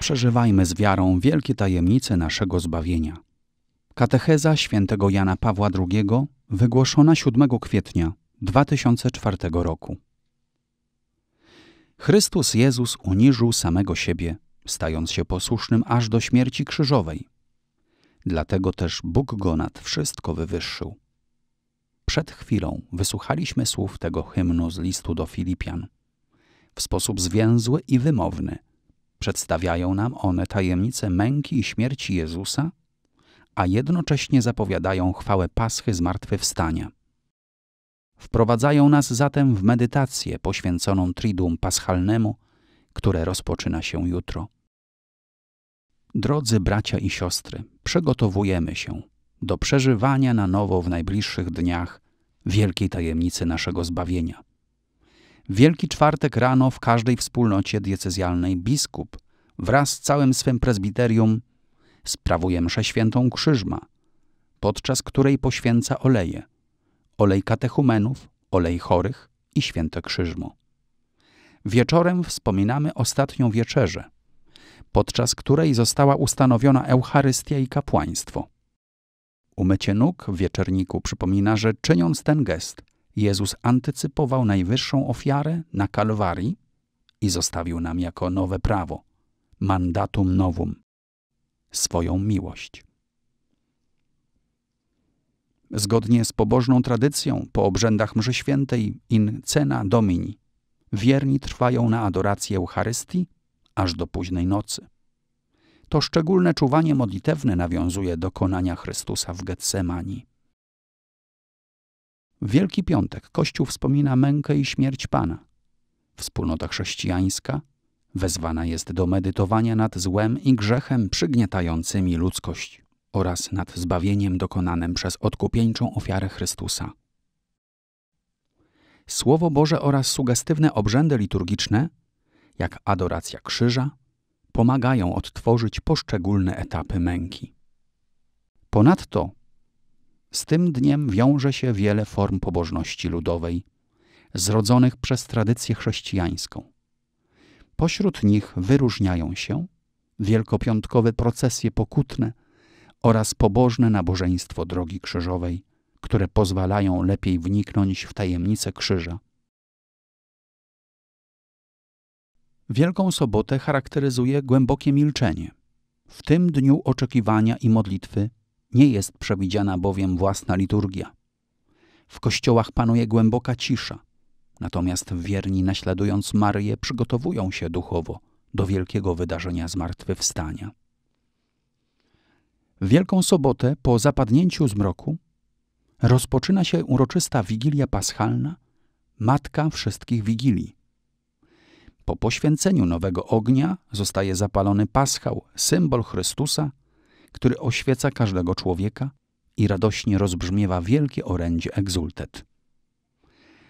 przeżywajmy z wiarą wielkie tajemnice naszego zbawienia. Katecheza świętego Jana Pawła II wygłoszona 7 kwietnia 2004 roku. Chrystus Jezus uniżył samego siebie, stając się posłusznym aż do śmierci krzyżowej. Dlatego też Bóg go nad wszystko wywyższył. Przed chwilą wysłuchaliśmy słów tego hymnu z listu do Filipian. W sposób zwięzły i wymowny – Przedstawiają nam one tajemnice męki i śmierci Jezusa, a jednocześnie zapowiadają chwałę Paschy zmartwychwstania. Wprowadzają nas zatem w medytację poświęconą Triduum Paschalnemu, które rozpoczyna się jutro. Drodzy bracia i siostry, przygotowujemy się do przeżywania na nowo w najbliższych dniach wielkiej tajemnicy naszego zbawienia. Wielki czwartek rano w każdej wspólnocie diecezjalnej biskup wraz z całym swym prezbiterium sprawuje mszę świętą krzyżma, podczas której poświęca oleje, olej katechumenów, olej chorych i święte krzyżmo. Wieczorem wspominamy ostatnią wieczerzę, podczas której została ustanowiona Eucharystia i kapłaństwo. Umycie nóg w wieczerniku przypomina, że czyniąc ten gest, Jezus antycypował najwyższą ofiarę na Kalwarii i zostawił nam jako nowe prawo, mandatum nowum, swoją miłość. Zgodnie z pobożną tradycją, po obrzędach mszy świętej in cena domini, wierni trwają na adorację Eucharystii aż do późnej nocy. To szczególne czuwanie modlitewne nawiązuje do konania Chrystusa w Getsemanii. Wielki Piątek Kościół wspomina mękę i śmierć Pana. Wspólnota chrześcijańska wezwana jest do medytowania nad złem i grzechem przygniatającymi ludzkość oraz nad zbawieniem dokonanym przez odkupieńczą ofiarę Chrystusa. Słowo Boże oraz sugestywne obrzędy liturgiczne, jak adoracja krzyża, pomagają odtworzyć poszczególne etapy męki. Ponadto z tym dniem wiąże się wiele form pobożności ludowej, zrodzonych przez tradycję chrześcijańską. Pośród nich wyróżniają się wielkopiątkowe procesje pokutne oraz pobożne nabożeństwo drogi krzyżowej, które pozwalają lepiej wniknąć w tajemnice krzyża. Wielką sobotę charakteryzuje głębokie milczenie. W tym dniu oczekiwania i modlitwy nie jest przewidziana bowiem własna liturgia. W kościołach panuje głęboka cisza, natomiast wierni, naśladując Maryję, przygotowują się duchowo do wielkiego wydarzenia zmartwychwstania. W Wielką Sobotę, po zapadnięciu zmroku, rozpoczyna się uroczysta Wigilia Paschalna, matka wszystkich Wigilii. Po poświęceniu nowego ognia zostaje zapalony paschał, symbol Chrystusa, który oświeca każdego człowieka i radośnie rozbrzmiewa wielkie orędzie egzultet.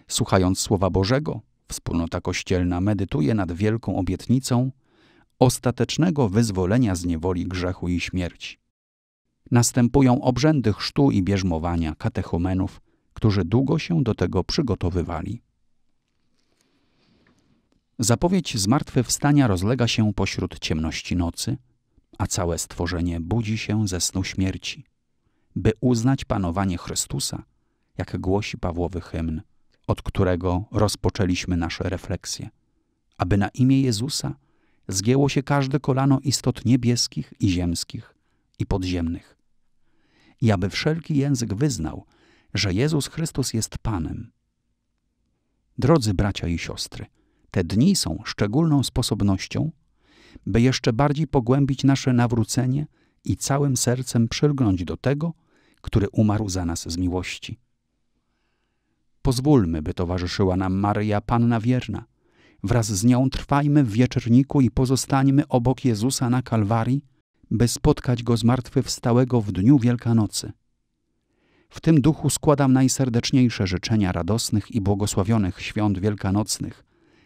Słuchając Słowa Bożego, wspólnota kościelna medytuje nad wielką obietnicą ostatecznego wyzwolenia z niewoli grzechu i śmierci. Następują obrzędy chrztu i bierzmowania katechumenów, którzy długo się do tego przygotowywali. Zapowiedź zmartwychwstania rozlega się pośród ciemności nocy – a całe stworzenie budzi się ze snu śmierci, by uznać panowanie Chrystusa, jak głosi Pawłowy hymn, od którego rozpoczęliśmy nasze refleksje, aby na imię Jezusa zgięło się każde kolano istot niebieskich i ziemskich i podziemnych, i aby wszelki język wyznał, że Jezus Chrystus jest Panem. Drodzy bracia i siostry, te dni są szczególną sposobnością, by jeszcze bardziej pogłębić nasze nawrócenie i całym sercem przylgnąć do tego, który umarł za nas z miłości. Pozwólmy, by towarzyszyła nam Maryja Panna Wierna. Wraz z nią trwajmy w wieczorniku i pozostańmy obok Jezusa na Kalwarii, by spotkać Go zmartwychwstałego w dniu Wielkanocy. W tym duchu składam najserdeczniejsze życzenia radosnych i błogosławionych świąt wielkanocnych.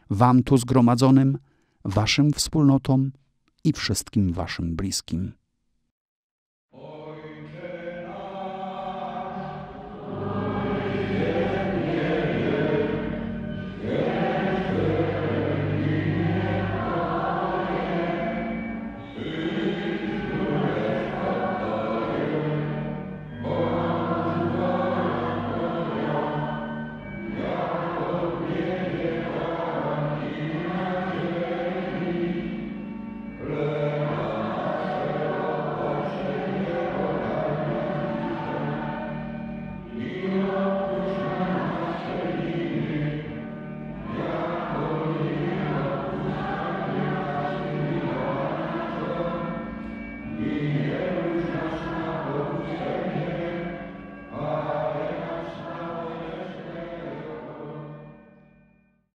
Wam tu zgromadzonym – waszym wspólnotom i wszystkim waszym bliskim.